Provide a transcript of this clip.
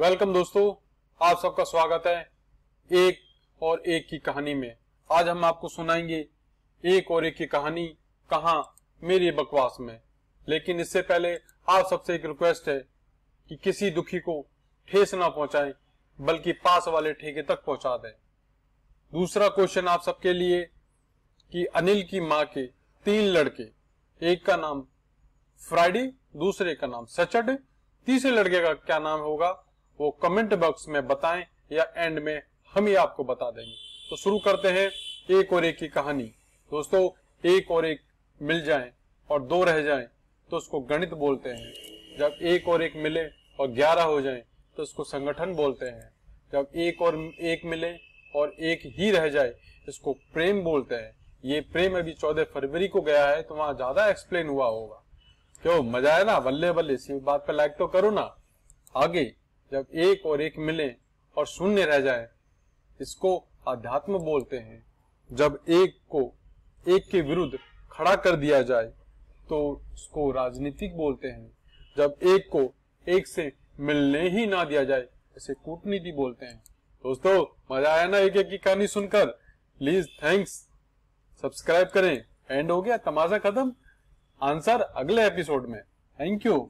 welcome दोस्तों आप सबका स्वागत है एक और एक की कहानी में आज हम आपको सुनाएंगे एक और एक की कहानी कहा मेरी बकवास में लेकिन इससे पहले आप सबसे एक रिक्वेस्ट है कि किसी दुखी को ठेस ना पहुंचाएं बल्कि पास वाले ठेके तक पहुंचा दें दूसरा क्वेश्चन आप सबके लिए कि अनिल की माँ के तीन लड़के एक का नाम फ्राइडे दूसरे का नाम सचड तीसरे लड़के का क्या नाम होगा वो कमेंट बॉक्स में बताएं या एंड में हम ही आपको बता देंगे तो शुरू करते हैं एक और एक की कहानी दोस्तों एक और एक मिल जाए और दो रह जाए तो उसको गणित बोलते हैं जब एक और एक मिले और ग्यारह हो जाए तो उसको संगठन बोलते हैं जब एक और एक मिले और एक ही रह जाए इसको प्रेम बोलते हैं ये प्रेम अभी चौदह फरवरी को गया है तो वहां ज्यादा एक्सप्लेन हुआ होगा क्यों मजा है ना बल्ले बल्ले इसी बात पे लाइक तो करो ना आगे जब एक और एक मिले और शून्य रह जाए इसको अध्यात्म बोलते हैं जब एक को एक के विरुद्ध खड़ा कर दिया जाए तो उसको राजनीतिक बोलते हैं जब एक को एक से मिलने ही ना दिया जाए इसे कूटनीति बोलते हैं दोस्तों मजा आया ना एक एक की कहानी सुनकर प्लीज थैंक्स सब्सक्राइब करें एंड हो गया तमाशा खत्म आंसर अगले एपिसोड में थैंक यू